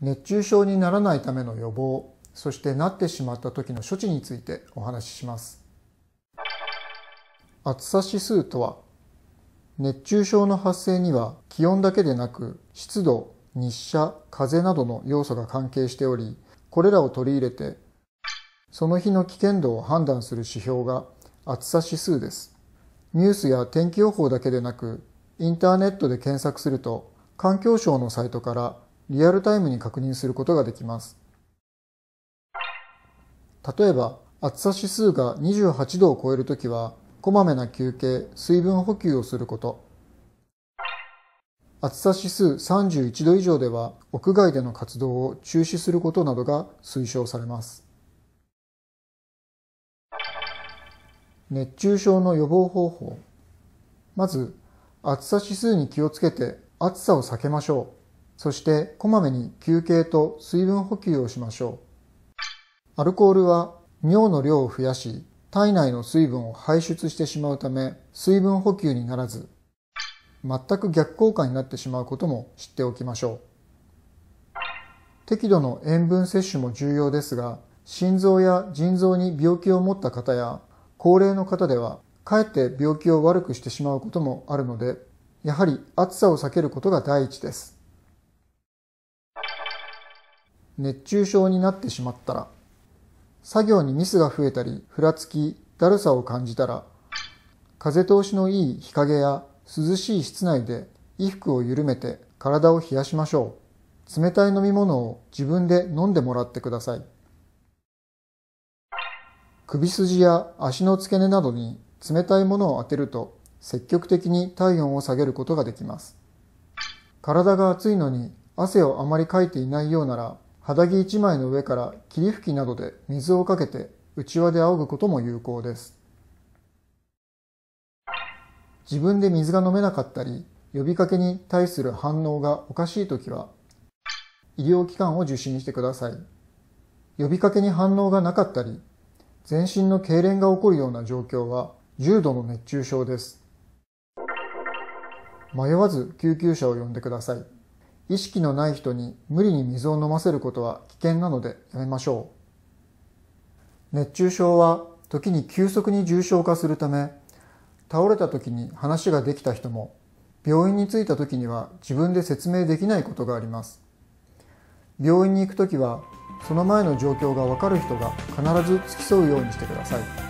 熱中症にならないための予防そしてなってしまった時の処置についてお話しします暑さ指数とは熱中症の発生には気温だけでなく湿度日射風などの要素が関係しておりこれらを取り入れてその日の危険度を判断する指標が暑さ指数ですニュースや天気予報だけでなくインターネットで検索すると環境省のサイトからリアルタイムに確認することができます。例えば、暑さ指数が28度を超えるときは、こまめな休憩、水分補給をすること。暑さ指数31度以上では、屋外での活動を中止することなどが推奨されます。熱中症の予防方法。まず、暑さ指数に気をつけて暑さを避けましょう。そしてこまめに休憩と水分補給をしましょう。アルコールは尿の量を増やし、体内の水分を排出してしまうため、水分補給にならず、全く逆効果になってしまうことも知っておきましょう。適度の塩分摂取も重要ですが、心臓や腎臓に病気を持った方や、高齢の方では、かえって病気を悪くしてしまうこともあるので、やはり暑さを避けることが第一です。熱中症になってしまったら、作業にミスが増えたり、ふらつき、だるさを感じたら、風通しのいい日陰や涼しい室内で衣服を緩めて体を冷やしましょう。冷たい飲み物を自分で飲んでもらってください。首筋や足の付け根などに冷たいものを当てると積極的に体温を下げることができます。体が熱いのに汗をあまりかいていないようなら肌着1枚の上から霧吹きなどで水をかけてうちわで仰ぐことも有効です自分で水が飲めなかったり呼びかけに対する反応がおかしい時は医療機関を受診してください呼びかけに反応がなかったり全身の痙攣が起こるような状況は重度の熱中症です迷わず救急車を呼んでください意識のない人に無理に水を飲ませることは危険なのでやめましょう。熱中症は時に急速に重症化するため、倒れた時に話ができた人も、病院に着いた時には自分で説明できないことがあります。病院に行く時は、その前の状況がわかる人が必ず付き添うようにしてください。